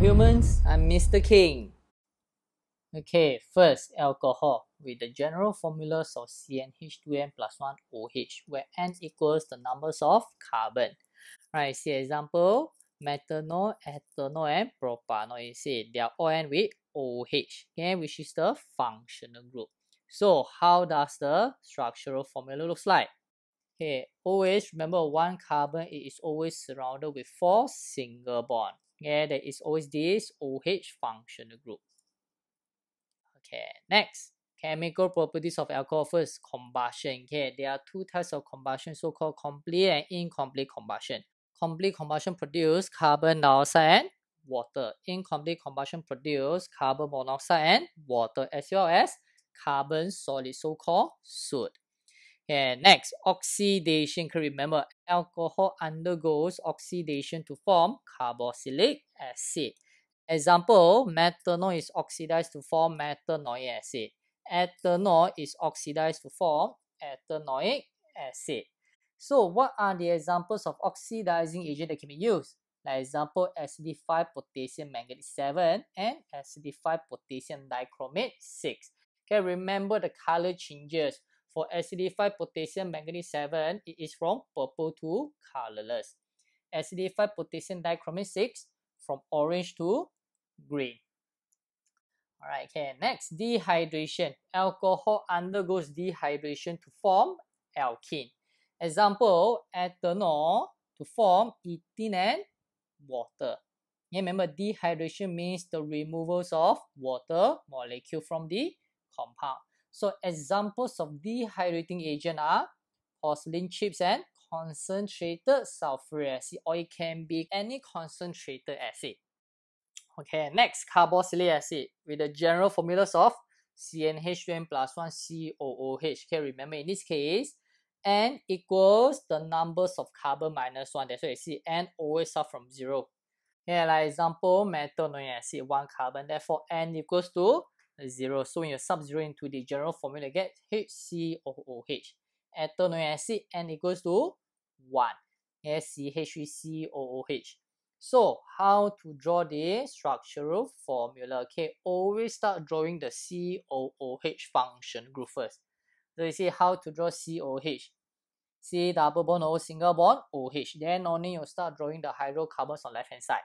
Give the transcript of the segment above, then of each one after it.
humans, I'm Mr. King. Okay, first, alcohol with the general formulas of CnH2n plus 1 OH, where n equals the numbers of carbon. Right, see example, methanol, ethanol, and propanol. You see, they are all end with OH, okay, which is the functional group. So, how does the structural formula looks like? Okay, always remember one carbon it is always surrounded with four single bond. Yeah, there is always this OH functional group. Okay, next, chemical properties of alcohol first, combustion. Okay, there are two types of combustion, so-called complete and incomplete combustion. Complete combustion produce carbon dioxide and water. Incomplete combustion produce carbon monoxide and water as well as carbon solid, so-called soot. Okay, next, oxidation. Can remember, alcohol undergoes oxidation to form carboxylic acid. Example, methanol is oxidized to form methanoic acid. Ethanol is oxidized to form ethanoic acid. So what are the examples of oxidizing agent that can be used? Like example, acidified potassium manganese 7 and acidified potassium dichromate 6. Okay, remember the color changes for acidified potassium manganese 7, it is from purple to colorless. Acidified potassium dichromate 6, from orange to green. Alright, okay, next, dehydration. Alcohol undergoes dehydration to form alkene. Example, ethanol to form ethene and water. Yeah, remember, dehydration means the removals of water molecule from the compound. So examples of dehydrating agent are porcelain chips and concentrated sulfuric acid or it can be any concentrated acid. Okay, next carboxylic acid with the general formulas of CnH2n 1 COOH. Okay, remember in this case, N equals the numbers of carbon minus 1. That's why you see N always start from 0. Yeah, like example, methyl acid, 1 carbon. Therefore, N equals to 0. So when you zero into the general formula, you get HCOOH. Ethanoic acid and equals to 1. SCHCOOH. So how to draw the structural formula? Okay, always start drawing the COOH function group first. So you see how to draw COOH. C double bond O single bond OH. Then only you start drawing the hydrocarbons on left hand side.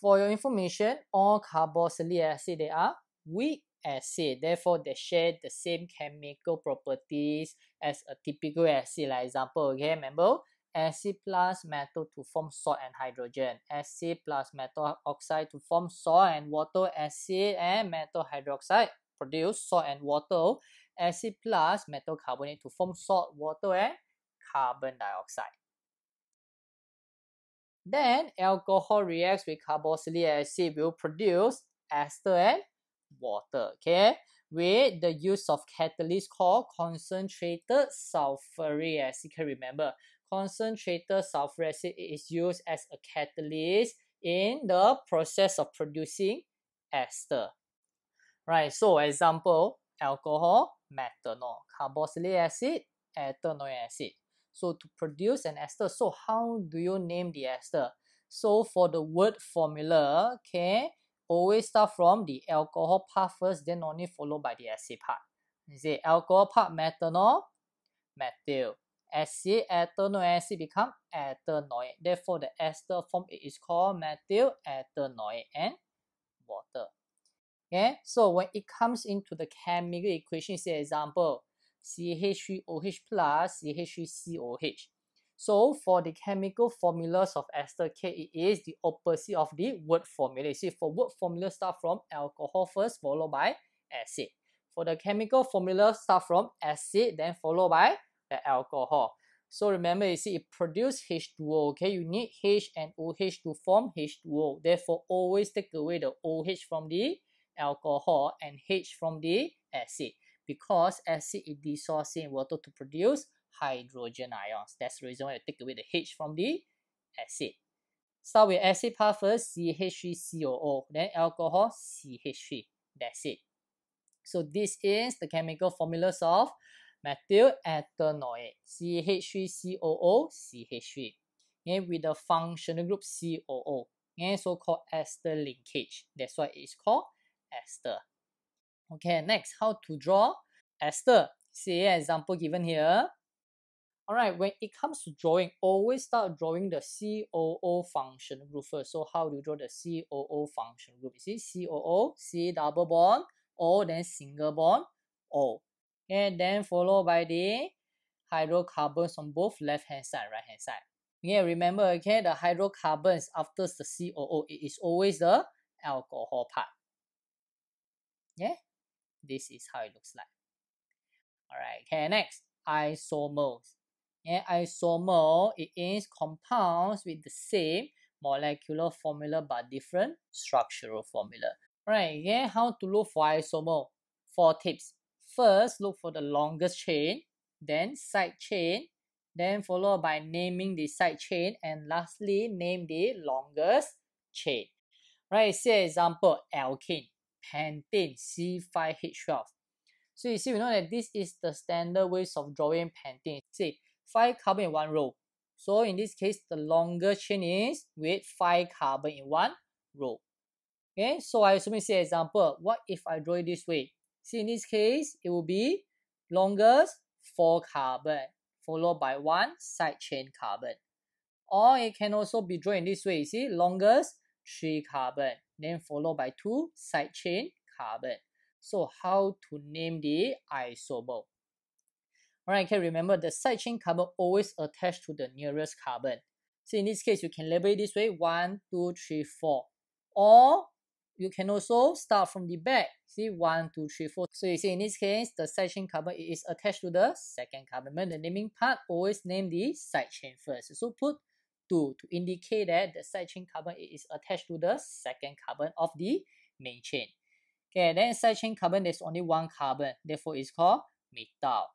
For your information, all carboxylic acid they are weak acid. Therefore, they share the same chemical properties as a typical acid. Like example, okay, remember acid plus metal to form salt and hydrogen, acid plus metal oxide to form salt and water, acid and metal hydroxide produce salt and water, acid plus metal carbonate to form salt, water, and carbon dioxide. Then alcohol reacts with carboxylic acid will produce ester and water, okay? With the use of catalyst called concentrated sulfuric acid. Can remember, concentrated sulfuric acid is used as a catalyst in the process of producing ester. Right, so example, alcohol, methanol, carboxylic acid, ethanoic acid. So to produce an ester, so how do you name the ester? So for the word formula, okay, always start from the alcohol part first, then only followed by the acid part. Is it alcohol part methanol, methyl, acid, ethanoic acid become ethanoic. Therefore, the ester form is called methyl ethanoic and water. Okay, so when it comes into the chemical equation, say example, three OH plus, three COH. So for the chemical formulas of ester K, it is the opposite of the word formula. see, for word formula, start from alcohol first, followed by acid. For the chemical formula, start from acid, then followed by the alcohol. So remember, you see, it produces H2O, okay? You need H and OH to form H2O. Therefore, always take away the OH from the alcohol and H from the acid because acid is dissolving water to produce hydrogen ions. That's the reason why you take away the H from the acid. Start with acid part first, CH3COO, then alcohol, CH3. That's it. So this is the chemical formulas of methyl ethanoate, CH3COO, CH3. And with the functional group COO, and so-called ester linkage. That's why it's called ester. Okay, next, how to draw ester. See example given here. All right, when it comes to drawing, always start drawing the COO function group first. So how do you draw the COO function group? You see COO, C double bond, O, then single bond, O. And then followed by the hydrocarbons on both left-hand side, right-hand side. Okay. remember, okay, the hydrocarbons after the COO, it is always the alcohol part. Yeah, this is how it looks like. Alright, okay, next, isomers. Yeah, isomer, it is compounds with the same molecular formula but different structural formula. Alright, yeah, how to look for isomer? Four tips. First, look for the longest chain, then side chain, then followed by naming the side chain, and lastly, name the longest chain. Right, say example, alkene pentane C5H12. So you see, we know that this is the standard ways of drawing pentane. See, 5 carbon in one row. So in this case, the longer chain is with 5 carbon in one row. Okay, so I assume you see example, what if I draw it this way? See, in this case, it will be longest 4 carbon followed by one side chain carbon. Or it can also be drawn in this way, see, longest 3 carbon. Then followed by 2 side chain carbon. So how to name the isomer? Alright, can remember the side chain carbon always attached to the nearest carbon. So in this case, you can label it this way, one, two, three, four. Or you can also start from the back. See, one, two, three, four. So you see in this case, the side chain carbon is attached to the second carbon. Remember the naming part, always name the side chain first. So put 2 to indicate that the side chain carbon is attached to the second carbon of the main chain. Okay, then side chain carbon, there's only one carbon, therefore it's called metal.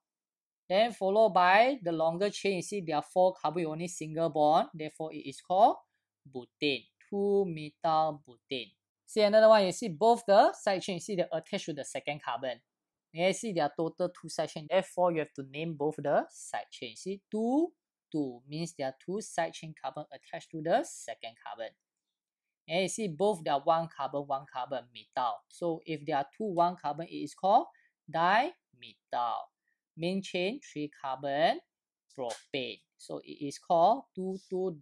Then followed by the longer chain, you see there are four carbon, only single bond, therefore it is called butane, 2-metal butane. See another one, you see both the side chain, you see they're attached to the second carbon. You see there are total two side chain, therefore you have to name both the side chain. You see two two means there are two side chain carbon attached to the second carbon. And you see both are one carbon, one carbon metal. So if there are two one carbon, it is called dimethyl. Main chain three carbon propane. So it is called two two 22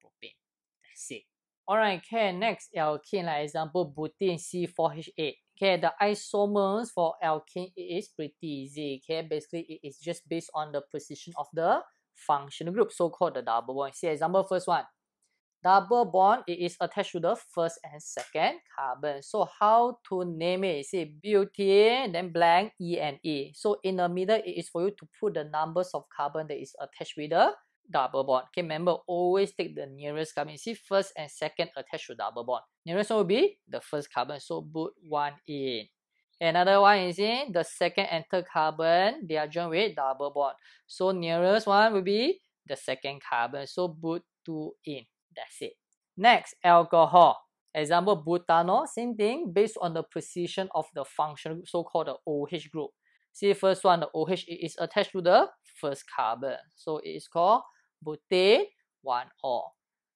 propane. That's it. Alright, okay, next alkene, like example butene C4H8. Okay, the isomers for alkene it is pretty easy. Okay, basically it is just based on the position of the functional group, so-called the double bond. See example first one. Double bond, it is attached to the first and second carbon. So how to name it? See, butane, then blank, E and E. So in the middle, it is for you to put the numbers of carbon that is attached with the double bond. Okay, remember, always take the nearest carbon. see, first and second attached to double bond. Nearest one will be the first carbon. So put one in. Another one is in the second and third carbon, they are joined with double bond. So nearest one will be the second carbon. So but two in. That's it. Next, alcohol. Example, butanol, same thing, based on the position of the functional so-called the OH group. See, first one, the OH is attached to the first carbon. So it is called butane 1-O.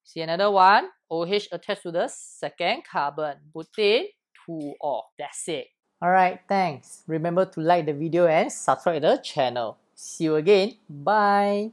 See another one, OH attached to the second carbon, butane 2-O. That's it. Alright, thanks. Remember to like the video and subscribe the channel. See you again. Bye.